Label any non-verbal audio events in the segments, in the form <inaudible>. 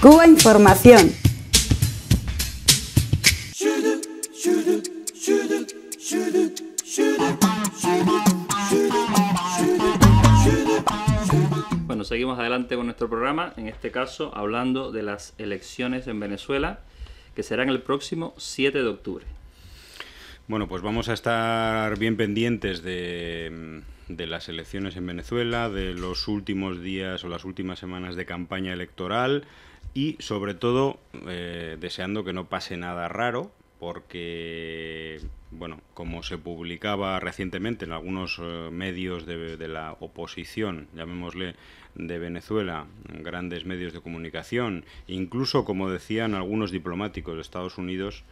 Cuba Información. Bueno, seguimos adelante con nuestro programa, en este caso hablando de las elecciones en Venezuela, que serán el próximo 7 de octubre. Bueno, pues vamos a estar bien pendientes mm, de, las elecciones en Venezuela, de los últimos días o las últimas semanas de campaña electoral y sobre todo eh, deseando que no pase nada raro porque, bueno, como se publicaba recientemente en algunos eh, medios de, de, la oposición, llamémosle, de Venezuela, grandes medios de comunicación, incluso como decían algunos diplomáticos de Estados Unidos,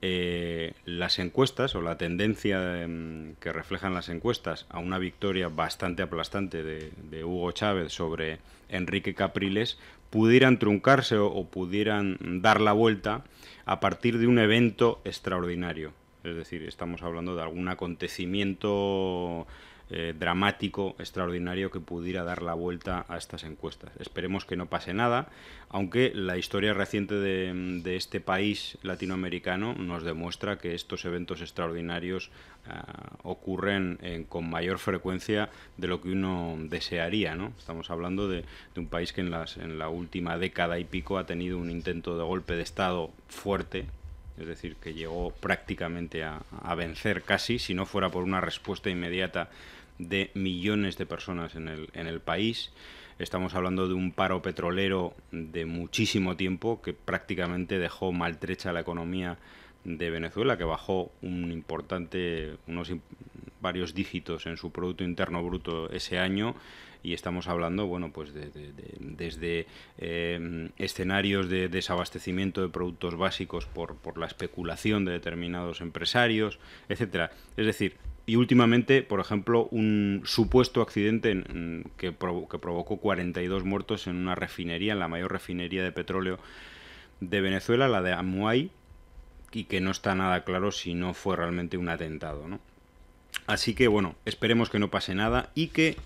eh, las encuestas o la tendencia em, que reflejan las encuestas a una victoria bastante aplastante de, Hugo Chávez sobre Enrique Capriles pudieran truncarse o, o, pudieran dar la vuelta a partir de un evento extraordinario. Es decir, estamos hablando de algún acontecimiento eh, dramático, extraordinario que pudiera dar la vuelta a estas encuestas. Esperemos que no pase nada, aunque la historia reciente de, este país latinoamericano nos demuestra que estos eventos extraordinarios ah, ocurren eh, con mayor frecuencia de lo que uno desearía. ¿no? Estamos hablando de, un país que en, las, en la última década y pico ha tenido un intento de golpe de Estado fuerte es decir, que llegó prácticamente a, vencer casi, si no fuera por una respuesta inmediata de millones de personas en el, país. Estamos hablando de un paro petrolero de muchísimo tiempo que prácticamente dejó maltrecha la economía de Venezuela, que bajó un importante, unos, varios dígitos en su Producto Interno Bruto ese año y estamos hablando, bueno, pues desde eh, escenarios de desabastecimiento de productos básicos por, por la especulación de determinados empresarios, etcétera. Es decir, y últimamente, por ejemplo, un supuesto accidente que, que provocó 42 muertos en una refinería, en la mayor refinería de petróleo de Venezuela, la de Amuay, y que no está nada claro si no fue realmente un atentado, ¿no? Así que bueno, esperemos que no pase nada y que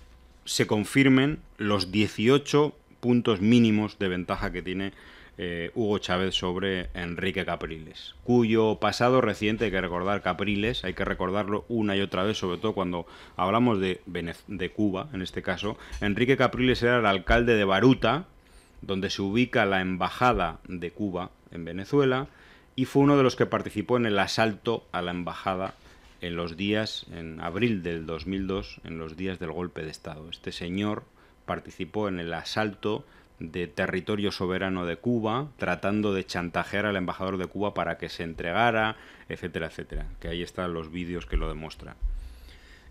se confirmen los 18 puntos mínimos de ventaja que tiene eh, Hugo Chávez sobre Enrique Capriles, cuyo pasado reciente hay que recordar Capriles, hay que recordarlo una y otra vez, sobre todo cuando hablamos de, de Cuba, en este caso. Enrique Capriles era el alcalde de Baruta, donde se ubica la embajada de Cuba en Venezuela, y fue uno de los que participó en el asalto a la embajada en los días, en abril del 2002, en los días del golpe de Estado. Este señor participó en el asalto de territorio soberano de Cuba, tratando de chantajear al embajador de Cuba para que se entregara, etcétera, etcétera. Que ahí están los vídeos que lo demuestran.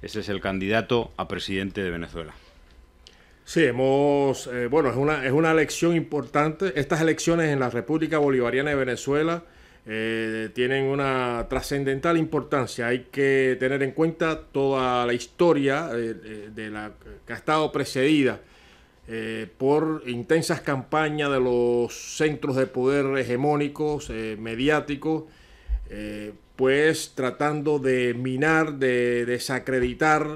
Ese es el candidato a presidente de Venezuela. Sí, hemos, eh, bueno, es una, es una elección importante. Estas elecciones en la República Bolivariana de Venezuela eh, tienen una trascendental importancia. Hay que tener en cuenta toda la historia eh, eh, de la, que ha estado precedida por intensas campañas de los centros de poder hegemónicos, mediáticos, pues tratando de minar, de desacreditar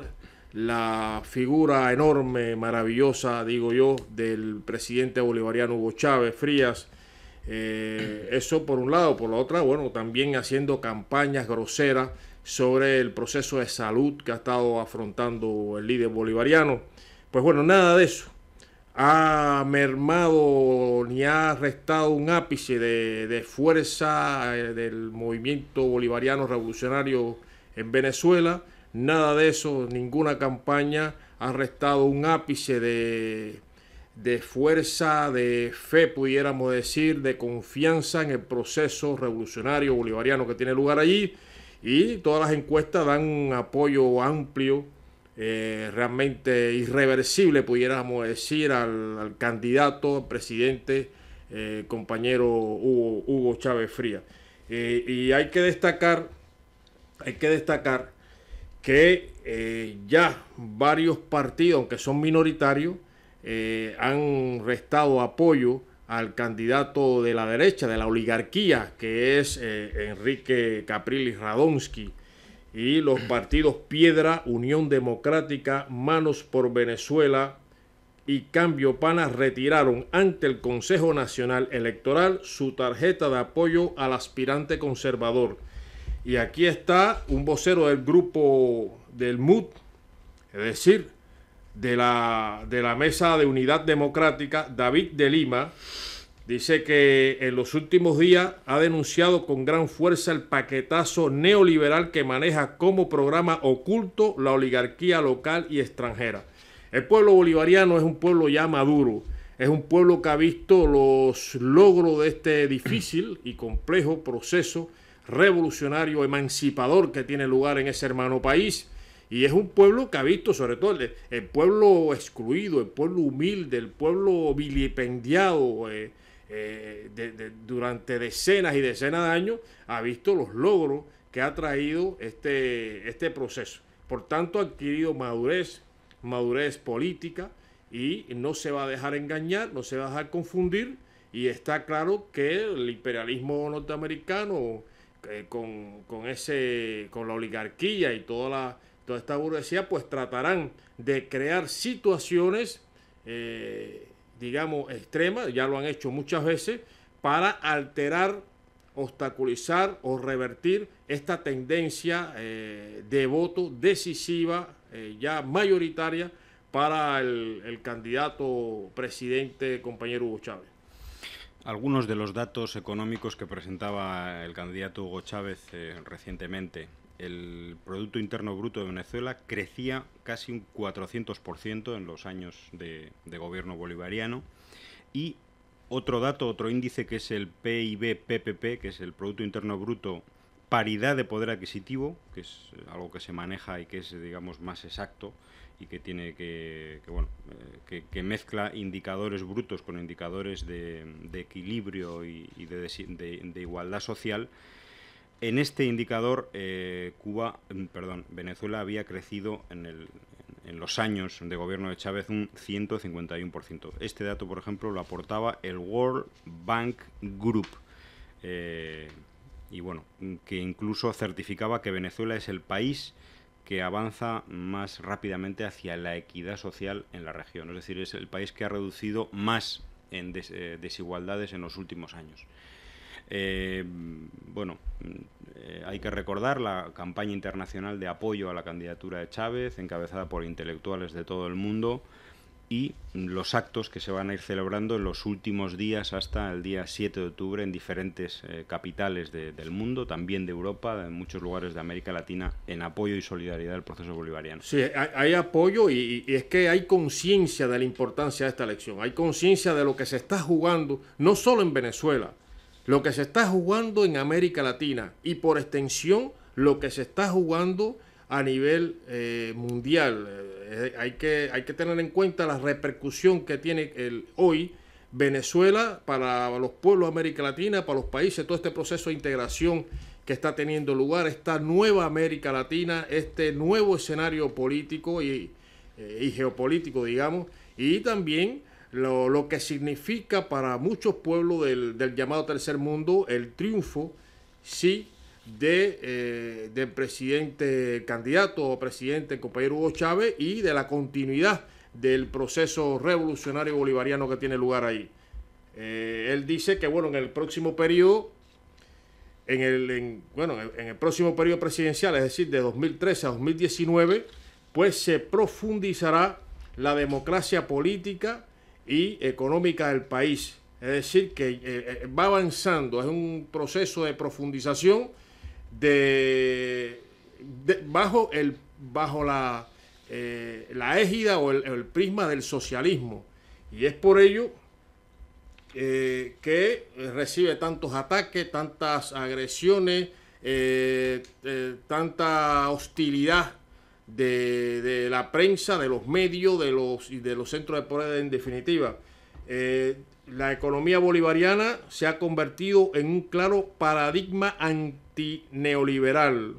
la figura enorme, maravillosa, digo yo, del presidente bolivariano Hugo Chávez Frías eh, eso por un lado, por la otra, bueno, también haciendo campañas groseras sobre el proceso de salud que ha estado afrontando el líder bolivariano. Pues bueno, nada de eso ha mermado ni ha restado un ápice de, de fuerza eh, del movimiento bolivariano revolucionario en Venezuela. Nada de eso, ninguna campaña ha restado un ápice de, de fuerza, de fe, pudiéramos decir, de confianza en el proceso revolucionario bolivariano que tiene lugar allí. Y todas las encuestas dan un apoyo amplio, eh, realmente irreversible, pudiéramos decir, al, candidato, al presidente, eh, compañero Hugo, Chávez Frías. Eh, y hay que destacar, hay que destacar que ya varios partidos, aunque son minoritarios, eh, han restado apoyo al candidato de la derecha, de la oligarquía, que es eh, Enrique Capriles Radonsky, y los <clears throat> partidos Piedra, Unión Democrática, Manos por Venezuela y Cambio Pana retiraron ante el Consejo Nacional Electoral su tarjeta de apoyo al aspirante conservador. Y aquí está un vocero del grupo del MUD, es decir, de la, Mesa de Unidad Democrática, David de Lima, dice que en los últimos días ha denunciado con gran fuerza el paquetazo neoliberal que maneja como programa oculto la oligarquía local y extranjera. El pueblo bolivariano es un pueblo ya maduro, es un pueblo que ha visto los logros de este difícil y complejo proceso revolucionario, emancipador que tiene lugar en ese hermano país y es un pueblo que ha visto, sobre todo el, pueblo excluido, el pueblo humilde, el pueblo vilipendiado eh, eh, durante decenas y decenas de años, ha visto los logros que ha traído este, este proceso. Por tanto, ha adquirido madurez, madurez política y no se va a dejar engañar, no se va a dejar confundir. Y está claro que el imperialismo norteamericano, eh, con, ese, con la oligarquía y toda la toda esta burguesía, pues tratarán de crear situaciones, eh, digamos, extremas, ya lo han hecho muchas veces, para alterar, obstaculizar o revertir esta tendencia eh, de voto decisiva, eh, ya mayoritaria, para el, candidato presidente, compañero Hugo Chávez. Algunos de los datos económicos que presentaba el candidato Hugo Chávez recientemente el Producto Interno Bruto de Venezuela crecía casi un 400% en los años de, gobierno bolivariano. Y otro dato, otro índice que es el PIB-PPP, que es el Producto Interno Bruto Paridad de Poder Adquisitivo, que es eh, algo que se maneja y que es, digamos, más exacto y que tiene que, que bueno, eh, que, mezcla indicadores brutos con indicadores de, equilibrio y, de igualdad social en este indicador, eh, Cuba, mm, perdón, Venezuela había crecido en, los años de gobierno de Chávez un 151%. Este dato, por ejemplo, lo aportaba el World Bank Group. Eh, y bueno, que incluso certificaba que Venezuela es el país que avanza más rápidamente hacia la equidad social en la región. Es decir, es el país que ha reducido más en eh, desigualdades en los últimos años. Eh, bueno, eh, hay que recordar la campaña internacional de apoyo a la candidatura de Chávez, encabezada por intelectuales de todo el mundo, y los actos que se van a ir celebrando en los últimos días hasta el día 7 de octubre en diferentes eh, capitales del mundo, también de Europa, en muchos lugares de América Latina, en apoyo y solidaridad del proceso bolivariano. Sí, hay, apoyo y, es que hay conciencia de la importancia de esta elección, hay conciencia de lo que se está jugando, no solo en Venezuela, lo que se está jugando en América Latina y por extensión lo que se está jugando a nivel eh, mundial. Eh, hay, que, hay que tener en cuenta la repercusión que tiene hoy Venezuela para los pueblos de América Latina, para los países, todo este proceso de integración que está teniendo lugar, esta nueva América Latina, este nuevo escenario político y, eh, y geopolítico, digamos, y también lo, que significa para muchos pueblos del, llamado tercer mundo el triunfo, sí, de, eh, del presidente candidato o presidente, el Hugo Chávez, y de la continuidad del proceso revolucionario bolivariano que tiene lugar ahí. Eh, él dice que, bueno, en el próximo periodo, en el, bueno, en el próximo periodo presidencial, es decir, de 2013 a 2019, pues se profundizará la democracia política, y económica del país. Es decir, que eh, eh, va avanzando, es un proceso de profundización de, bajo, el, bajo la, eh, la égida o el, prisma del socialismo. Y es por ello que recibe tantos ataques, tantas agresiones, tanta hostilidad de, la prensa, de los medios, de los, y de los centros de poder en definitiva. Eh, la economía bolivariana se ha convertido en un claro paradigma antineoliberal,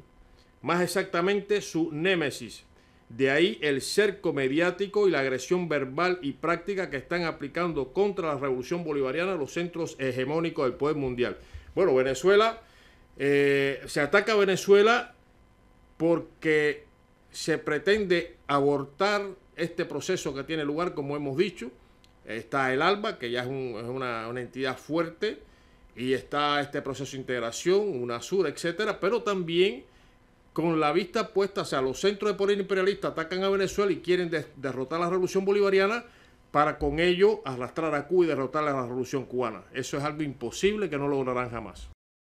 más exactamente su némesis. De ahí el cerco mediático y la agresión verbal y práctica que están aplicando contra la revolución bolivariana los centros hegemónicos del poder mundial. Bueno, Venezuela, eh, se ataca a Venezuela porque se pretende abortar este proceso que tiene lugar, como hemos dicho. Está el ALBA, que ya es, una, entidad fuerte, y está este proceso de integración, UNASUR, etcétera, pero también con la vista puesta o sea, los centros de poder imperialista, atacan a Venezuela y quieren derrotar la revolución bolivariana para con ello arrastrar a Cuba y derrotar a la revolución cubana. Eso es algo imposible que no lograrán jamás.